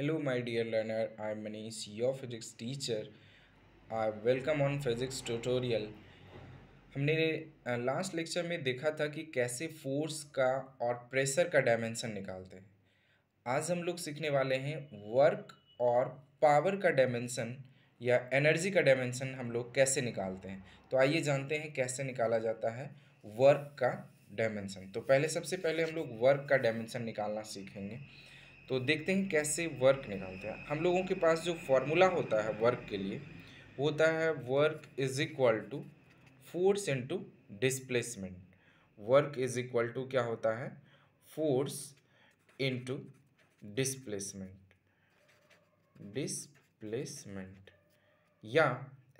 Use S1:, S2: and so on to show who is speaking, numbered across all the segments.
S1: Hello my dear learner, I am Manish, your physics teacher. I welcome on physics tutorial. हमने last lecture में देखा था कि कैसे फोर्स का और प्रेशर का डायमेंशन निकालते हैं आज हम लोग सीखने वाले हैं वर्क और पावर का डायमेंशन या एनर्जी का डायमेंशन हम लोग कैसे निकालते हैं तो आइए जानते हैं कैसे निकाला जाता है वर्क का डायमेंशन तो पहले सबसे पहले हम लोग वर्क का डायमेंशन निकालना सीखेंगे तो देखते हैं कैसे वर्क निकालते हैं हम लोगों के पास जो फॉर्मूला होता है वर्क के लिए वो होता है work is equal to force into displacement work is equal to क्या होता है फोर्स इंटू डिस्प्लेसमेंट डिस्प्लेसमेंट या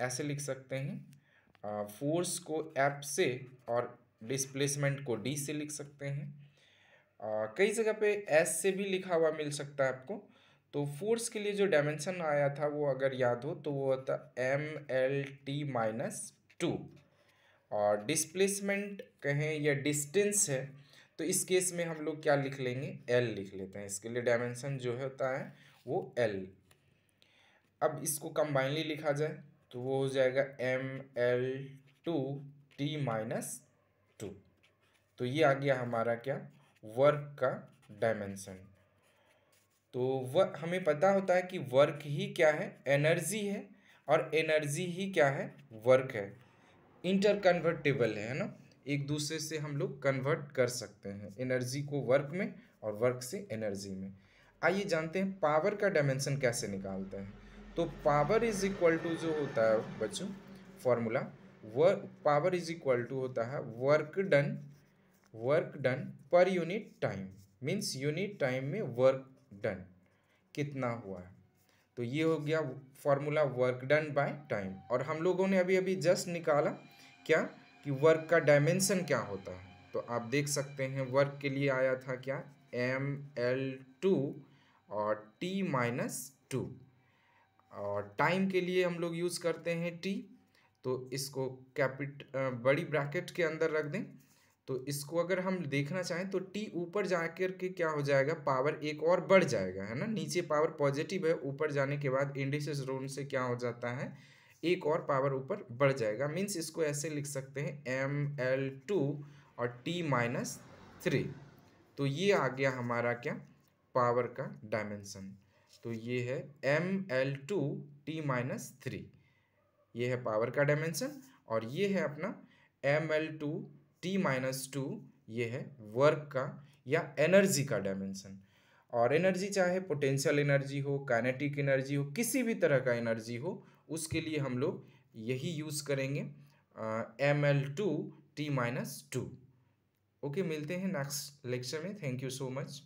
S1: ऐसे लिख सकते हैं फोर्स को एप से और डिस्प्लेसमेंट को डी से लिख सकते हैं आ, कई जगह पे एस से भी लिखा हुआ मिल सकता है आपको तो फोर्स के लिए जो डायमेंशन आया था वो अगर याद हो तो वो होता M L T minus two और डिस्प्लेसमेंट कहें या डिस्टेंस है तो इस केस में हम लोग क्या लिख लेंगे एल लिख लेते हैं इसके लिए डायमेंशन जो है होता है वो एल अब इसको कंबाइनली लिखा जाए तो वो हो जाएगा M L two T minus two तो ये आ गया हमारा क्या वर्क का डायमेंसन तो वह हमें पता होता है कि वर्क ही क्या है एनर्जी है और एनर्जी ही क्या है वर्क है इंटरकन्वर्टेबल है ना एक दूसरे से हम लोग कन्वर्ट कर सकते हैं एनर्जी को वर्क में और वर्क से एनर्जी में आइए जानते हैं पावर का डायमेंसन कैसे निकालते हैं तो पावर इज इक्वल टू जो होता है बच्चों formula work power is equal to होता है work done work done per unit time means unit time में वर्क डन कितना हुआ है तो ये हो गया formula work done by time और हम लोगों ने अभी अभी जस्ट निकाला क्या कि वर्क का डायमेंशन क्या होता है तो आप देख सकते हैं वर्क के लिए आया था क्या एम एल टू और टी माइनस टू और टाइम के लिए हम लोग यूज़ करते हैं टी तो इसको कैपिट बड़ी ब्रैकेट के अंदर रख दें तो इसको अगर हम देखना चाहें तो टी ऊपर जाकर के क्या हो जाएगा पावर एक और बढ़ जाएगा है ना नीचे पावर पॉजिटिव है ऊपर जाने के बाद इंडिसेस रोन से क्या हो जाता है एक और पावर ऊपर बढ़ जाएगा मीन्स इसको ऐसे लिख सकते हैं एम एल टू और टी माइनस थ्री तो ये आ गया हमारा क्या पावर का डायमेंसन तो ये है M L two T minus three ये है पावर का डायमेंसन और ये है अपना M L two T minus two ये है वर्क का या एनर्जी का डायमेंशन और एनर्जी चाहे पोटेंशियल एनर्जी हो काइनेटिक एनर्जी हो किसी भी तरह का एनर्जी हो उसके लिए हम लोग यही यूज़ करेंगे M L two T minus two okay मिलते हैं नेक्स्ट लेक्चर में थैंक यू सो मच